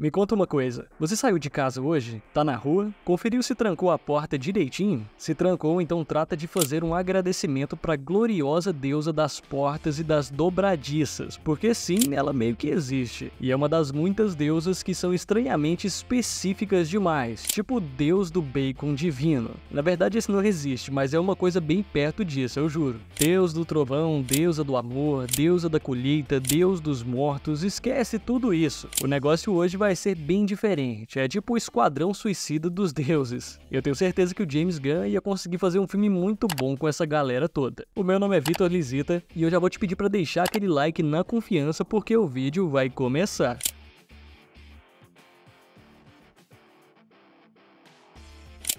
Me conta uma coisa, você saiu de casa hoje? Tá na rua? Conferiu se trancou a porta direitinho? Se trancou, então trata de fazer um agradecimento pra gloriosa deusa das portas e das dobradiças, porque sim, ela meio que existe. E é uma das muitas deusas que são estranhamente específicas demais, tipo o deus do bacon divino. Na verdade esse não existe, mas é uma coisa bem perto disso, eu juro. Deus do trovão, deusa do amor, deusa da colheita, deus dos mortos, esquece tudo isso. O negócio hoje vai vai ser bem diferente. É tipo o Esquadrão Suicida dos Deuses. Eu tenho certeza que o James Gunn ia conseguir fazer um filme muito bom com essa galera toda. O meu nome é Vitor Lisita e eu já vou te pedir para deixar aquele like na confiança porque o vídeo vai começar.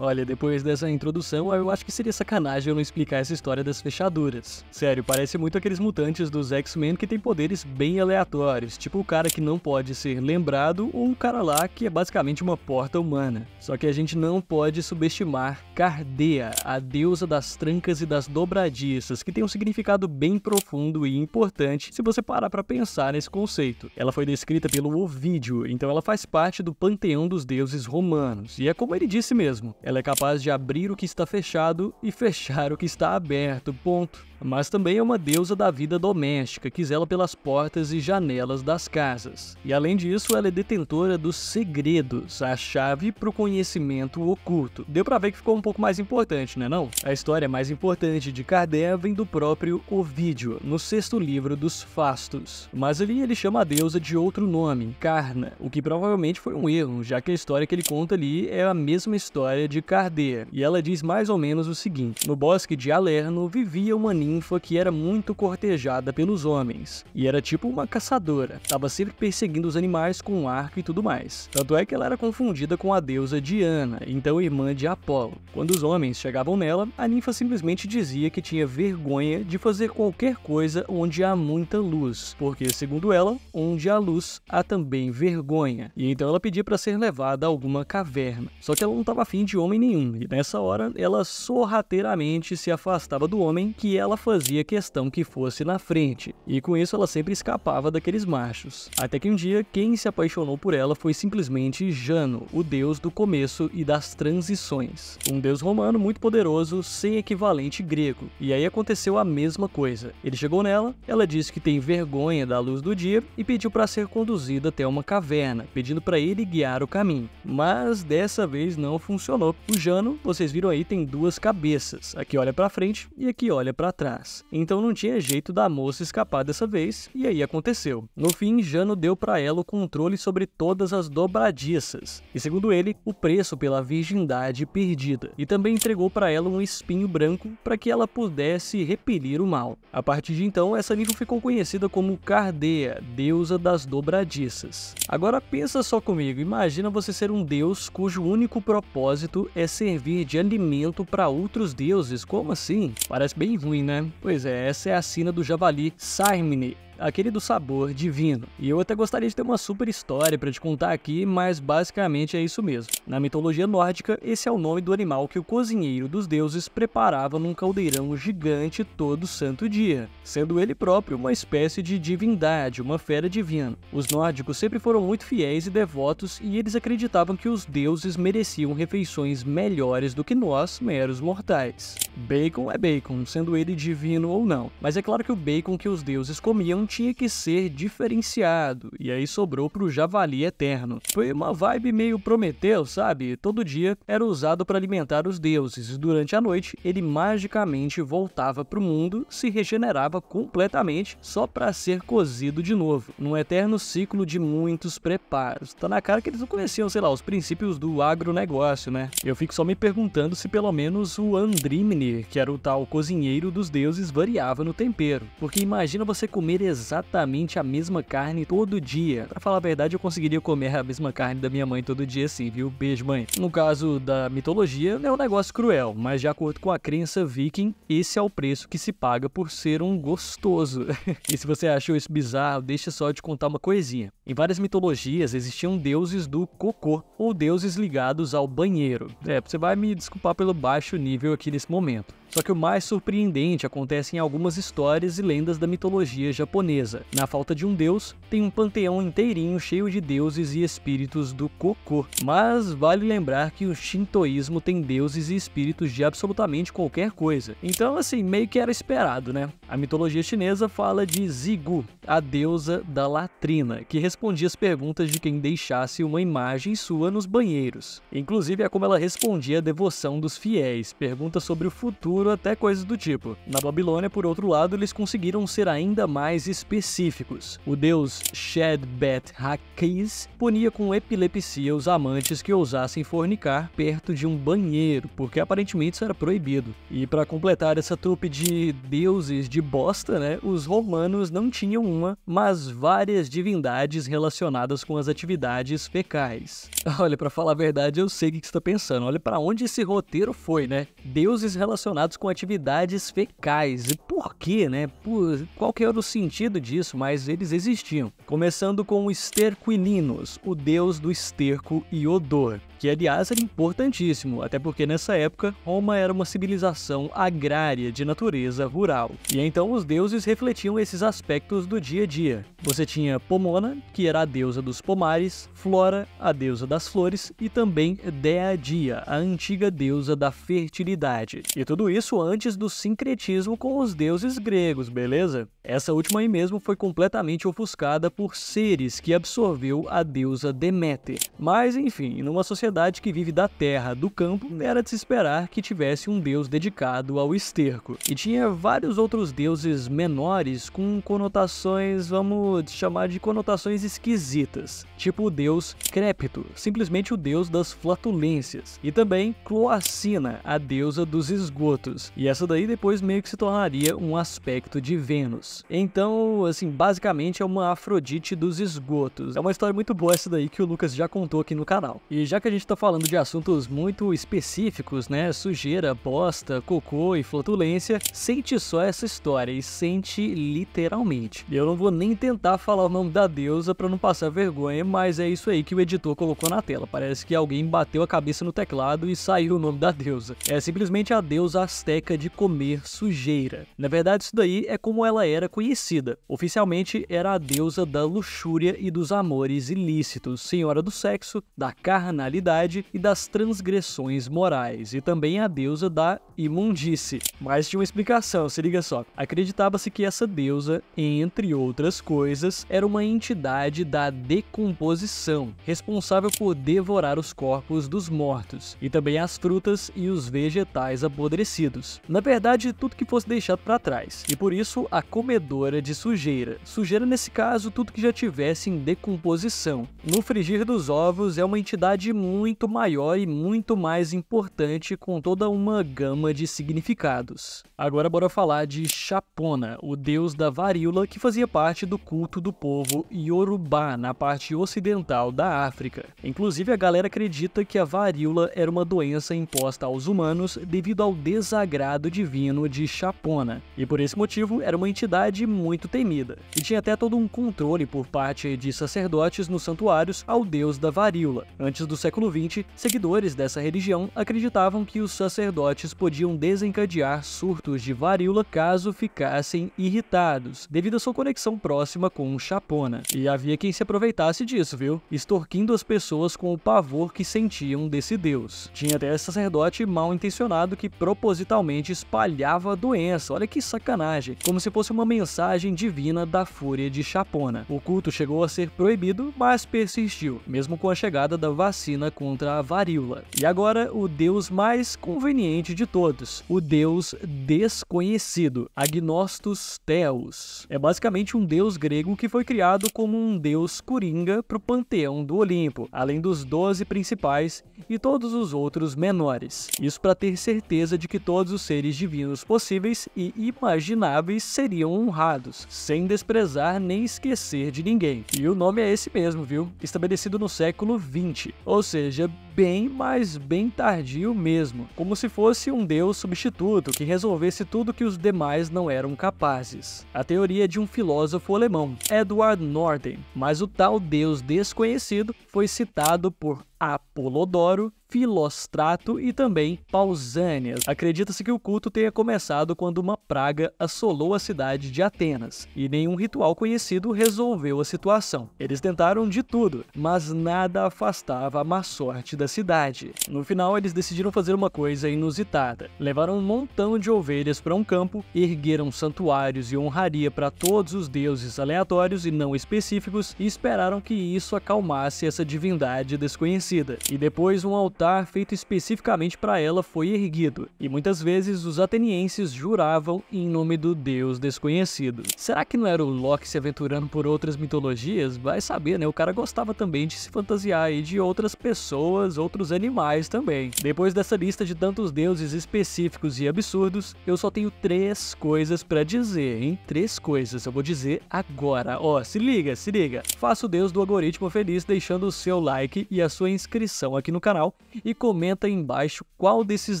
Olha, depois dessa introdução, eu acho que seria sacanagem eu não explicar essa história das fechaduras. Sério, parece muito aqueles mutantes dos X-Men que têm poderes bem aleatórios, tipo o cara que não pode ser lembrado ou o cara lá que é basicamente uma porta humana. Só que a gente não pode subestimar Cardea, a deusa das trancas e das dobradiças, que tem um significado bem profundo e importante se você parar para pensar nesse conceito. Ela foi descrita pelo Ovídio, então ela faz parte do panteão dos deuses romanos, e é como ele disse mesmo, ela é capaz de abrir o que está fechado e fechar o que está aberto, ponto. Mas também é uma deusa da vida doméstica, que zela pelas portas e janelas das casas. E além disso, ela é detentora dos segredos, a chave para o conhecimento oculto. Deu para ver que ficou um pouco mais importante, né não? A história mais importante de Kardé vem do próprio Ovídio, no sexto livro dos Fastos. Mas ali ele chama a deusa de outro nome, Karna, o que provavelmente foi um erro, já que a história que ele conta ali é a mesma história de de Cardeia, e ela diz mais ou menos o seguinte: No bosque de Alerno vivia uma ninfa que era muito cortejada pelos homens, e era tipo uma caçadora, estava sempre perseguindo os animais com um arco e tudo mais. Tanto é que ela era confundida com a deusa Diana, então irmã de Apolo. Quando os homens chegavam nela, a ninfa simplesmente dizia que tinha vergonha de fazer qualquer coisa onde há muita luz, porque, segundo ela, onde há luz há também vergonha, e então ela pedia para ser levada a alguma caverna. Só que ela não estava afim de homem nenhum, e nessa hora ela sorrateiramente se afastava do homem que ela fazia questão que fosse na frente, e com isso ela sempre escapava daqueles machos. Até que um dia, quem se apaixonou por ela foi simplesmente Jano, o deus do começo e das transições. Um deus romano muito poderoso, sem equivalente grego. E aí aconteceu a mesma coisa. Ele chegou nela, ela disse que tem vergonha da luz do dia e pediu para ser conduzida até uma caverna, pedindo para ele guiar o caminho. Mas dessa vez não funcionou, o Jano, vocês viram aí, tem duas cabeças. Aqui olha para frente e aqui olha para trás. Então não tinha jeito da moça escapar dessa vez, e aí aconteceu. No fim, Jano deu para ela o controle sobre todas as dobradiças, e segundo ele, o preço pela virgindade perdida, e também entregou para ela um espinho branco para que ela pudesse repelir o mal. A partir de então, essa nível ficou conhecida como Cardeia, deusa das dobradiças. Agora pensa só comigo, imagina você ser um deus cujo único propósito é servir de alimento para outros deuses, como assim? Parece bem ruim, né? Pois é, essa é a sina do javali Saimne, aquele do sabor divino. E eu até gostaria de ter uma super história para te contar aqui, mas basicamente é isso mesmo. Na mitologia nórdica, esse é o nome do animal que o cozinheiro dos deuses preparava num caldeirão gigante todo santo dia, sendo ele próprio uma espécie de divindade, uma fera divina. Os nórdicos sempre foram muito fiéis e devotos e eles acreditavam que os deuses mereciam refeições melhores do que nós, meros mortais. Bacon é bacon, sendo ele divino ou não, mas é claro que o bacon que os deuses comiam tinha que ser diferenciado, e aí sobrou pro Javali Eterno. Foi uma vibe meio Prometeu, sabe? Todo dia era usado para alimentar os deuses, e durante a noite ele magicamente voltava pro mundo, se regenerava completamente, só para ser cozido de novo, num eterno ciclo de muitos preparos. Tá na cara que eles não conheciam, sei lá, os princípios do agronegócio, né? Eu fico só me perguntando se pelo menos o Andrimne, que era o tal cozinheiro dos deuses, variava no tempero, porque imagina você comer exatamente exatamente a mesma carne todo dia. Pra falar a verdade, eu conseguiria comer a mesma carne da minha mãe todo dia sim, viu? Beijo, mãe. No caso da mitologia, é um negócio cruel, mas de acordo com a crença viking, esse é o preço que se paga por ser um gostoso. e se você achou isso bizarro, deixa só de contar uma coisinha. Em várias mitologias existiam deuses do cocô, ou deuses ligados ao banheiro. É, você vai me desculpar pelo baixo nível aqui nesse momento. Só que o mais surpreendente acontece em algumas histórias e lendas da mitologia japonesa. Na falta de um deus, tem um panteão inteirinho cheio de deuses e espíritos do cocô. Mas vale lembrar que o shintoísmo tem deuses e espíritos de absolutamente qualquer coisa. Então assim, meio que era esperado, né? A mitologia chinesa fala de Zigu, a deusa da latrina, que respondia as perguntas de quem deixasse uma imagem sua nos banheiros. Inclusive é como ela respondia a devoção dos fiéis, perguntas sobre o futuro até coisas do tipo. Na Babilônia, por outro lado, eles conseguiram ser ainda mais específicos. O deus Shed Bet Hakis punia com epilepsia os amantes que ousassem fornicar perto de um banheiro, porque aparentemente isso era proibido. E para completar essa trupe de deuses de de bosta, né, os romanos não tinham uma, mas várias divindades relacionadas com as atividades fecais. Olha, para falar a verdade, eu sei o que você tá pensando. Olha para onde esse roteiro foi, né? Deuses relacionados com atividades fecais. E por quê, né? Por... Qual que era o sentido disso? Mas eles existiam. Começando com o Esterquilinos, o deus do esterco e odor que aliás era importantíssimo, até porque nessa época Roma era uma civilização agrária de natureza rural. E então os deuses refletiam esses aspectos do dia a dia. Você tinha Pomona, que era a deusa dos pomares, Flora, a deusa das flores, e também Deadia, a antiga deusa da fertilidade. E tudo isso antes do sincretismo com os deuses gregos, beleza? Essa última aí mesmo foi completamente ofuscada por seres que absorveu a deusa Deméter. Mas enfim, numa sociedade sociedade que vive da terra, do campo, era de se esperar que tivesse um deus dedicado ao esterco. E tinha vários outros deuses menores com conotações, vamos chamar de conotações esquisitas, tipo o deus Crépito, simplesmente o deus das flatulências, e também Cloacina, a deusa dos esgotos, e essa daí depois meio que se tornaria um aspecto de Vênus. Então, assim, basicamente é uma Afrodite dos esgotos. É uma história muito boa essa daí que o Lucas já contou aqui no canal. E já que a gente gente está falando de assuntos muito específicos, né? Sujeira, bosta, cocô e flatulência. Sente só essa história e sente literalmente. Eu não vou nem tentar falar o nome da deusa para não passar vergonha, mas é isso aí que o editor colocou na tela. Parece que alguém bateu a cabeça no teclado e saiu o nome da deusa. É simplesmente a deusa asteca de comer sujeira. Na verdade, isso daí é como ela era conhecida. Oficialmente era a deusa da luxúria e dos amores ilícitos, senhora do sexo, da carnalidade imoralidade e das transgressões morais, e também a deusa da imundície. Mas tinha uma explicação, se liga só. Acreditava-se que essa deusa, entre outras coisas, era uma entidade da decomposição, responsável por devorar os corpos dos mortos, e também as frutas e os vegetais apodrecidos. Na verdade, tudo que fosse deixado para trás, e por isso a comedora de sujeira. Sujeira, nesse caso, tudo que já tivesse em decomposição. No frigir dos ovos, é uma entidade muito muito maior e muito mais importante com toda uma gama de significados. Agora bora falar de Chapona, o deus da varíola que fazia parte do culto do povo Yorubá na parte ocidental da África. Inclusive a galera acredita que a varíola era uma doença imposta aos humanos devido ao desagrado divino de Chapona, e por esse motivo era uma entidade muito temida, e tinha até todo um controle por parte de sacerdotes nos santuários ao deus da varíola. Antes do século século XX, seguidores dessa religião acreditavam que os sacerdotes podiam desencadear surtos de varíola caso ficassem irritados, devido à sua conexão próxima com o chapona. E havia quem se aproveitasse disso, viu? Extorquindo as pessoas com o pavor que sentiam desse deus. Tinha até sacerdote mal intencionado que propositalmente espalhava a doença, olha que sacanagem, como se fosse uma mensagem divina da fúria de chapona. O culto chegou a ser proibido, mas persistiu, mesmo com a chegada da vacina contra a varíola. E agora, o deus mais conveniente de todos, o deus desconhecido, agnostos Theos. É basicamente um deus grego que foi criado como um deus coringa para o panteão do Olimpo, além dos 12 principais e todos os outros menores. Isso para ter certeza de que todos os seres divinos possíveis e imagináveis seriam honrados, sem desprezar nem esquecer de ninguém. E o nome é esse mesmo, viu? Estabelecido no século 20, ou seja, seja, bem, mas bem tardio mesmo, como se fosse um deus substituto que resolvesse tudo que os demais não eram capazes. A teoria é de um filósofo alemão, Edward Norden, mas o tal deus desconhecido foi citado por Apolodoro Filostrato e também Pausânias. Acredita-se que o culto tenha começado quando uma praga assolou a cidade de Atenas, e nenhum ritual conhecido resolveu a situação. Eles tentaram de tudo, mas nada afastava a má sorte da cidade. No final, eles decidiram fazer uma coisa inusitada. Levaram um montão de ovelhas para um campo, ergueram santuários e honraria para todos os deuses aleatórios e não específicos e esperaram que isso acalmasse essa divindade desconhecida. E depois um altar altar feito especificamente para ela foi erguido, e muitas vezes os atenienses juravam em nome do deus desconhecido. Será que não era o Loki se aventurando por outras mitologias? Vai saber, né? O cara gostava também de se fantasiar de outras pessoas, outros animais também. Depois dessa lista de tantos deuses específicos e absurdos, eu só tenho três coisas para dizer, hein? Três coisas, eu vou dizer agora. Ó, oh, se liga, se liga. Faça o deus do algoritmo feliz deixando o seu like e a sua inscrição aqui no canal e comenta aí embaixo qual desses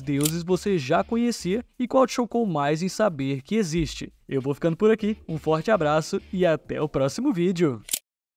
deuses você já conhecia e qual te chocou mais em saber que existe. Eu vou ficando por aqui, um forte abraço e até o próximo vídeo!